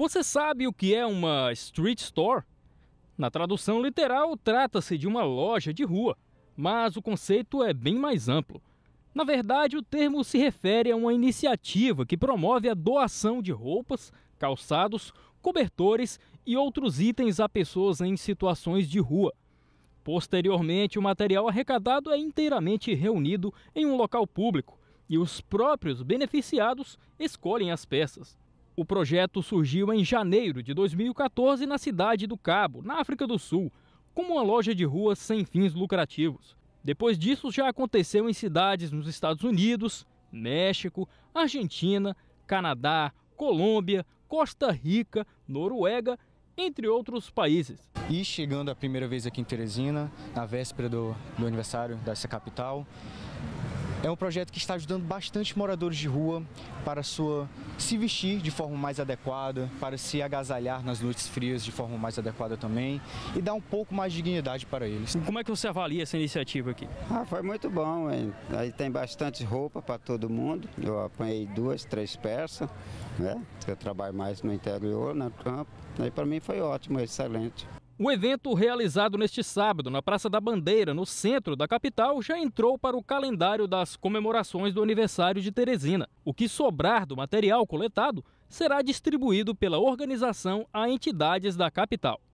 Você sabe o que é uma street store? Na tradução literal, trata-se de uma loja de rua, mas o conceito é bem mais amplo. Na verdade, o termo se refere a uma iniciativa que promove a doação de roupas, calçados, cobertores e outros itens a pessoas em situações de rua. Posteriormente, o material arrecadado é inteiramente reunido em um local público e os próprios beneficiados escolhem as peças. O projeto surgiu em janeiro de 2014 na cidade do Cabo, na África do Sul, como uma loja de rua sem fins lucrativos. Depois disso, já aconteceu em cidades nos Estados Unidos, México, Argentina, Canadá, Colômbia, Costa Rica, Noruega, entre outros países. E chegando a primeira vez aqui em Teresina, na véspera do, do aniversário dessa capital, é um projeto que está ajudando bastante moradores de rua para sua se vestir de forma mais adequada, para se agasalhar nas noites frias de forma mais adequada também e dar um pouco mais de dignidade para eles. Como é que você avalia essa iniciativa aqui? Ah, foi muito bom, hein? Aí tem bastante roupa para todo mundo. Eu apanhei duas, três peças, né? Eu trabalho mais no interior, no campo. Aí para mim foi ótimo, excelente. O evento realizado neste sábado na Praça da Bandeira, no centro da capital, já entrou para o calendário das comemorações do aniversário de Teresina. O que sobrar do material coletado será distribuído pela organização a entidades da capital.